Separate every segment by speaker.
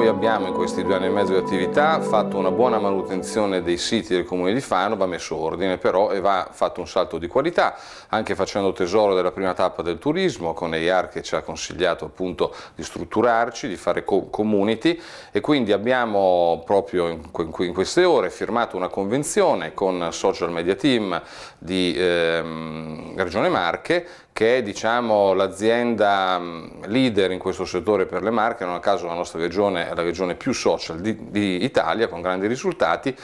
Speaker 1: Noi abbiamo in questi due anni e mezzo di attività fatto una buona manutenzione dei siti del Comune di Fano, va messo ordine però e va fatto un salto di qualità, anche facendo tesoro della prima tappa del turismo con EIAR che ci ha consigliato appunto di strutturarci, di fare community e quindi abbiamo proprio in queste ore firmato una convenzione con Social Media Team di ehm, Regione Marche che è diciamo, l'azienda leader in questo settore per le Marche, non a caso la nostra regione la regione più social d'Italia, di con grandi risultati,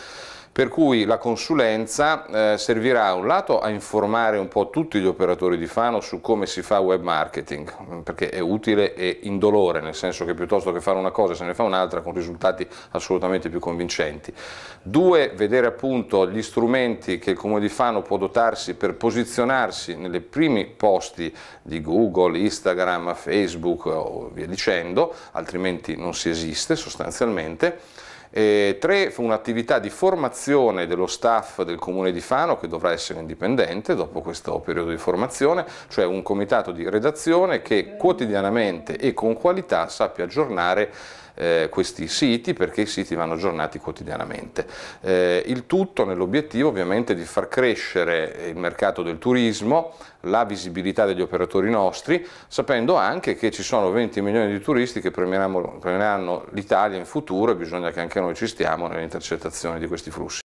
Speaker 1: per cui la consulenza eh, servirà a un lato a informare un po' tutti gli operatori di Fano su come si fa web marketing, mm, perché è utile e indolore, nel senso che piuttosto che fare una cosa se ne fa un'altra con risultati assolutamente più convincenti. Due, vedere appunto gli strumenti che il Comune di Fano può dotarsi per posizionarsi nei primi posti di Google, Instagram, Facebook o via dicendo, altrimenti non si esiste sostanzialmente e tre, un'attività di formazione dello staff del Comune di Fano che dovrà essere indipendente dopo questo periodo di formazione, cioè un comitato di redazione che quotidianamente e con qualità sappia aggiornare eh, questi siti perché i siti vanno aggiornati quotidianamente. Eh, il tutto nell'obiettivo ovviamente di far crescere il mercato del turismo la visibilità degli operatori nostri, sapendo anche che ci sono 20 milioni di turisti che premieranno l'Italia in futuro e bisogna che anche noi ci stiamo nell'intercettazione di questi flussi.